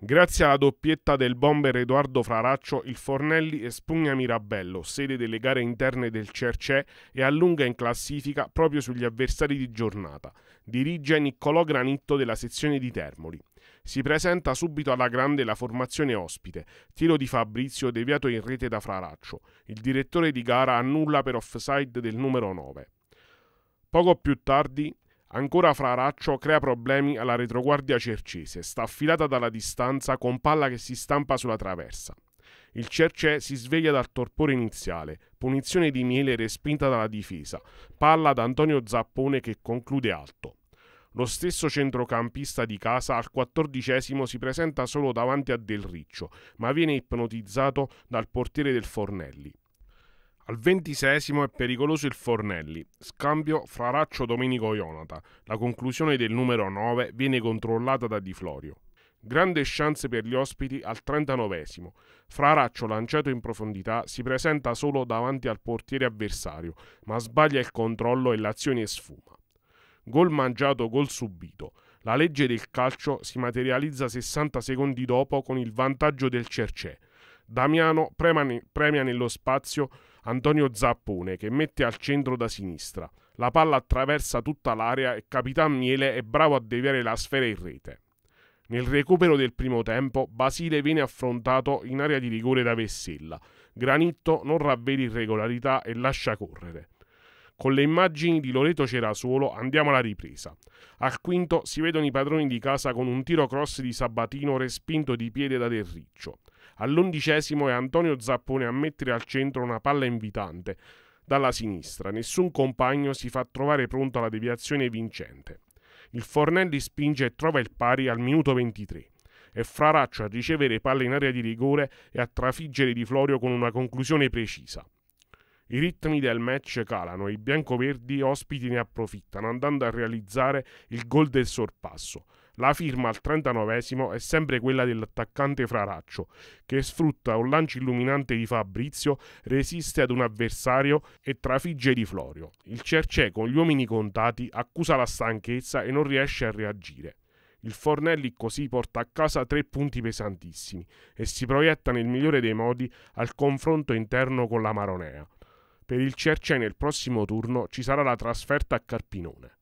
Grazie alla doppietta del bomber Edoardo Fraraccio, il Fornelli espugna Mirabello, sede delle gare interne del Cercè, e allunga in classifica proprio sugli avversari di giornata. Dirige Niccolò Granitto della sezione di Termoli. Si presenta subito alla grande la formazione ospite, tiro di Fabrizio deviato in rete da Fraraccio. Il direttore di gara annulla per offside del numero 9. Poco più tardi Ancora Fraraccio crea problemi alla retroguardia cercese, sta affilata dalla distanza con palla che si stampa sulla traversa. Il Cerce si sveglia dal torpore iniziale, punizione di Miele respinta dalla difesa, palla da Antonio Zappone che conclude alto. Lo stesso centrocampista di casa al quattordicesimo si presenta solo davanti a Del Riccio, ma viene ipnotizzato dal portiere del Fornelli. Al ventisesimo è pericoloso il Fornelli, scambio fra Raccio Domenico Ionata. La conclusione del numero 9 viene controllata da Di Florio. Grande chance per gli ospiti al 39esimo. Fraraccio lanciato in profondità si presenta solo davanti al portiere avversario, ma sbaglia il controllo e l'azione sfuma. Gol mangiato, gol subito. La legge del calcio si materializza 60 secondi dopo con il vantaggio del Cercè. Damiano premia nello spazio Antonio Zappone che mette al centro da sinistra. La palla attraversa tutta l'area e Capitan Miele è bravo a deviare la sfera in rete. Nel recupero del primo tempo, Basile viene affrontato in area di rigore da Vessella. Granitto non ravvede irregolarità e lascia correre. Con le immagini di Loreto Cerasuolo andiamo alla ripresa. Al quinto si vedono i padroni di casa con un tiro cross di Sabatino respinto di piede da Del Riccio. All'undicesimo è Antonio Zappone a mettere al centro una palla invitante. Dalla sinistra nessun compagno si fa trovare pronto alla deviazione vincente. Il Fornelli spinge e trova il pari al minuto 23. È Fraraccio a ricevere palle in area di rigore e a trafiggere di Florio con una conclusione precisa. I ritmi del match calano e i biancoverdi ospiti ne approfittano andando a realizzare il gol del sorpasso. La firma al 39 esimo è sempre quella dell'attaccante Fraraccio, che sfrutta un lancio illuminante di Fabrizio, resiste ad un avversario e trafigge di Florio. Il Cercè, con gli uomini contati, accusa la stanchezza e non riesce a reagire. Il Fornelli così porta a casa tre punti pesantissimi e si proietta nel migliore dei modi al confronto interno con la Maronea. Per il Cercè nel prossimo turno ci sarà la trasferta a Carpinone.